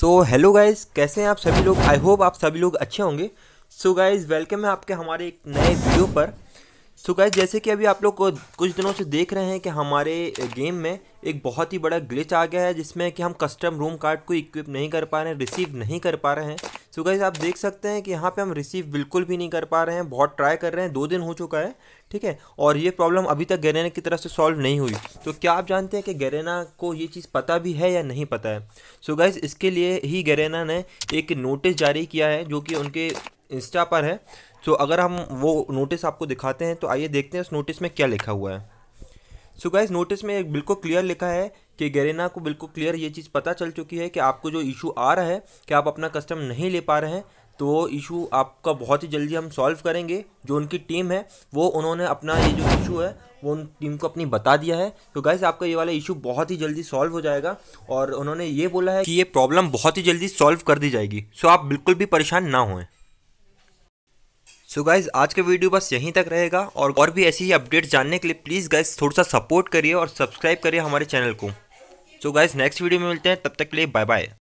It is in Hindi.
सो हेलो गाइज कैसे हैं आप सभी लोग आई होप आप सभी लोग अच्छे होंगे सो गाइज वेलकम है आपके हमारे एक नए वीडियो पर सो so गाइज जैसे कि अभी आप लोग कुछ दिनों से देख रहे हैं कि हमारे गेम में एक बहुत ही बड़ा ग्लिच आ गया है जिसमें कि हम कस्टम रूम कार्ड को इक्विप नहीं कर पा रहे हैं रिसीव नहीं कर पा रहे हैं सो गाइज आप देख सकते हैं कि यहाँ पे हम रिसीव बिल्कुल भी नहीं कर पा रहे हैं बहुत ट्राई कर रहे हैं दो दिन हो चुका है ठीक है और ये प्रॉब्लम अभी तक गैरेना की तरफ से सॉल्व नहीं हुई तो क्या आप जानते हैं कि गैरेना को ये चीज़ पता भी है या नहीं पता है सो so गाइज इसके लिए ही गैरेना ने एक नोटिस जारी किया है जो कि उनके इंस्टा पर है तो so अगर हम वो नोटिस आपको दिखाते हैं तो आइए देखते हैं उस नोटिस में क्या लिखा हुआ है सो गाइज नोटिस में बिल्कुल क्लियर लिखा है कि गेरेना को बिल्कुल क्लियर ये चीज़ पता चल चुकी है कि आपको जो इशू आ रहा है कि आप अपना कस्टम नहीं ले पा रहे हैं तो इशू आपका बहुत ही जल्दी हम सॉल्व करेंगे जो उनकी टीम है वो उन्होंने अपना ये जो इशू है वो उन टीम को अपनी बता दिया है तो गाइस आपका ये वाला इशू बहुत ही जल्दी सॉल्व हो जाएगा और उन्होंने ये बोला है कि ये प्रॉब्लम बहुत ही जल्दी सॉल्व कर दी जाएगी सो आप बिल्कुल भी परेशान ना होएं सो गाइज आज का वीडियो बस यहीं तक रहेगा और और भी ऐसी ही अपडेट जानने के लिए प्लीज़ गाइज थोड़ा सा सपोर्ट करिए और सब्सक्राइब करिए हमारे चैनल को सो गाइज नेक्स्ट वीडियो में मिलते हैं तब तक के लिए बाय बाय